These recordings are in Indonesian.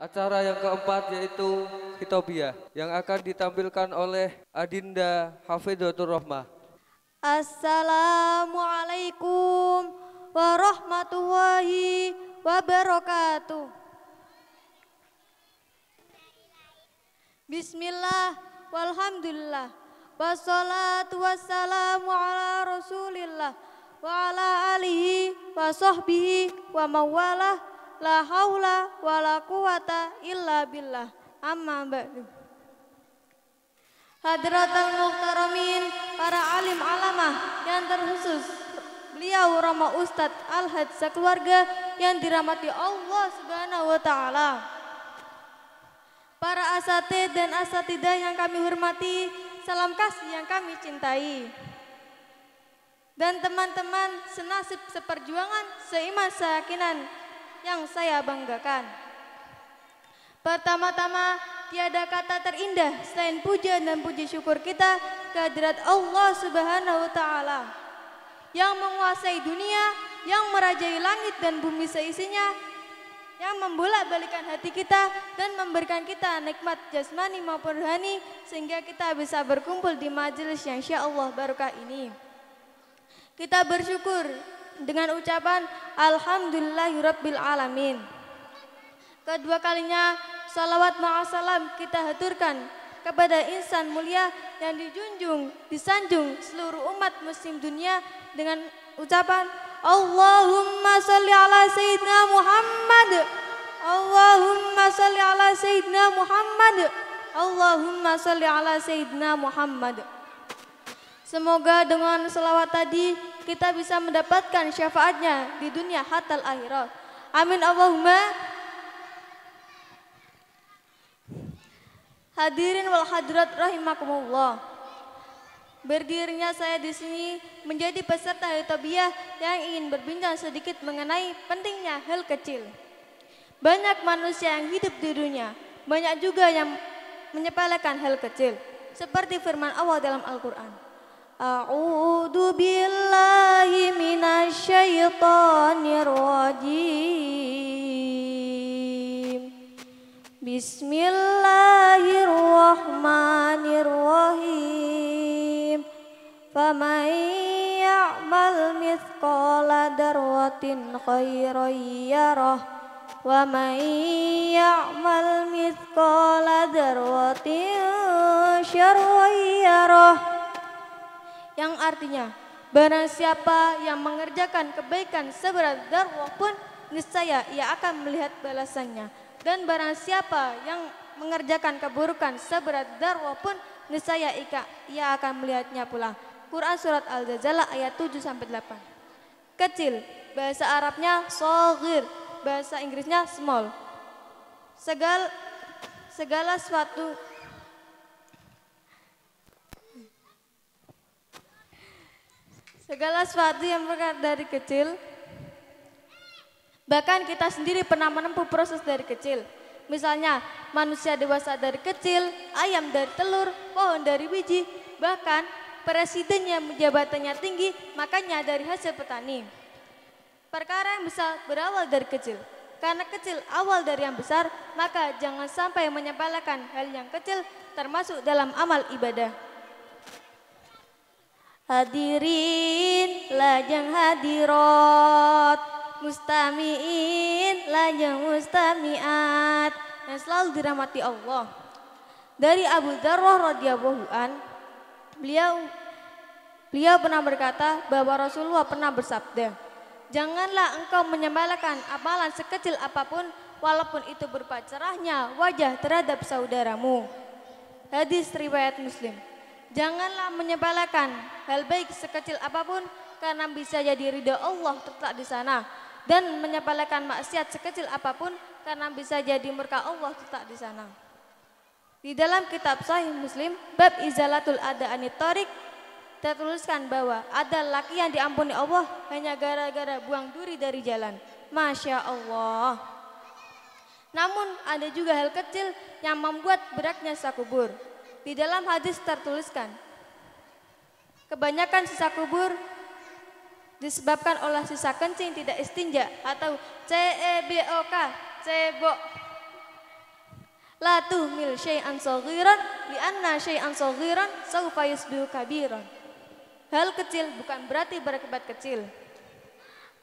Acara yang keempat yaitu Kitobia yang akan ditampilkan oleh Adinda Hafidhatur Rahmah. Assalamualaikum warahmatullahi wabarakatuh. Bismillah walhamdulillah wassalatu wassalamu ala rasulillah wa ala alihi wa sahbihi wa mawalah la haula wa la quwata illa billah. Amma ba'du. Hadratul Muhtaramin, para alim alamah yang terkhusus beliau Rama Ustadz Al-Had sekeluarga yang dirahmati Allah Subhanahu wa taala. Para asate dan asatidah yang kami hormati, salam kasih yang kami cintai. Dan teman-teman senasib seperjuangan, seiman, seyakinan yang saya banggakan. Pertama-tama, tiada kata terindah selain puja dan puji syukur kita kehadirat Allah Subhanahu wa taala yang menguasai dunia, yang merajai langit dan bumi seisinya, yang membolak-balikan hati kita dan memberikan kita nikmat jasmani maupun rohani sehingga kita bisa berkumpul di majelis yang syaa Allah barokah ini. Kita bersyukur dengan ucapan Alhamdulillahirabbil alamin. Kedua kalinya salawat ma'asalam kita haturkan kepada insan mulia yang dijunjung, disanjung seluruh umat muslim dunia dengan ucapan Allahumma salli ala Sayyidina Muhammad Allahumma salli ala Sayyidina Muhammad Allahumma salli ala Sayyidina Muhammad Semoga dengan selawat tadi kita bisa mendapatkan syafaatnya di dunia hatal akhirat. Amin Allahumma. Hadirin wal hadirat rahimakumullah. Berdirinya saya di sini menjadi peserta Hitobiah yang ingin berbincang sedikit mengenai pentingnya hal kecil. Banyak manusia yang hidup di dunia, banyak juga yang menyepelekan hal kecil. Seperti firman Allah dalam Al-Quran. أعوذ بالله من الشيطان الرجيم بسم الله الرحمن الرحيم فمن يعمل مثقال ذرة خيرا يره ومن يعمل مثقال ذرة شرا يره yang artinya barang siapa yang mengerjakan kebaikan seberat darwah pun niscaya ia akan melihat balasannya dan barang siapa yang mengerjakan keburukan seberat darwah pun niscaya ika ia akan melihatnya pula. Quran surat Al-Jazalah ayat 7 sampai 8. Kecil, bahasa Arabnya sogir, bahasa Inggrisnya small. Segala segala suatu Segala sesuatu yang berkat dari kecil, bahkan kita sendiri pernah menempuh proses dari kecil. Misalnya manusia dewasa dari kecil, ayam dari telur, pohon dari biji, bahkan presiden yang jabatannya tinggi, makanya dari hasil petani. Perkara yang besar berawal dari kecil. Karena kecil awal dari yang besar, maka jangan sampai menyepelekan hal yang kecil termasuk dalam amal ibadah. Hadirin lajang hadirat Mustamiin lajang mustamiat Yang selalu dirahmati Allah Dari Abu Dharrah radhiyallahu an Beliau Beliau pernah berkata bahwa Rasulullah pernah bersabda Janganlah engkau menyembalakan amalan sekecil apapun Walaupun itu berupa wajah terhadap saudaramu Hadis riwayat Muslim Janganlah menyebalkan hal baik sekecil apapun karena bisa jadi ridha Allah tetap di sana dan menyebalkan maksiat sekecil apapun karena bisa jadi murka Allah tetap di sana. Di dalam kitab Sahih Muslim bab Izalatul Ada Anitorik tertuliskan bahwa ada laki yang diampuni Allah hanya gara-gara buang duri dari jalan. Masya Allah. Namun ada juga hal kecil yang membuat beratnya sakubur. Di dalam hadis tertuliskan, kebanyakan sisa kubur disebabkan oleh sisa kencing tidak istinja atau CEBOK, cebok. mil tuhmil syai'an sogiran, li anna syai'an sogiran, saufa yusbihu kabiran. Hal kecil bukan berarti berakibat kecil.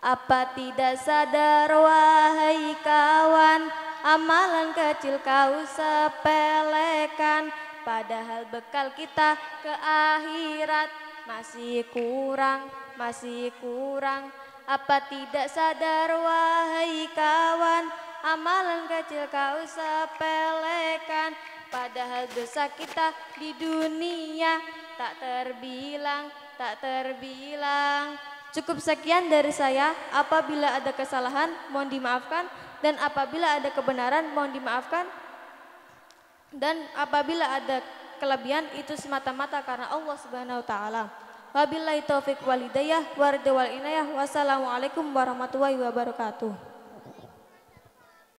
Apa tidak sadar wahai kawan Amalan kecil kau sepelekan Padahal bekal kita ke akhirat masih kurang, masih kurang. Apa tidak sadar wahai kawan, amalan kecil kau sepelekan. Padahal dosa kita di dunia tak terbilang, tak terbilang. Cukup sekian dari saya. Apabila ada kesalahan, mohon dimaafkan. Dan apabila ada kebenaran, mohon dimaafkan dan apabila ada kelebihan itu semata-mata karena Allah Subhanahu wa taala. Wabillahi taufik walidayah warida inayah. Wassalamualaikum warahmatullahi wabarakatuh.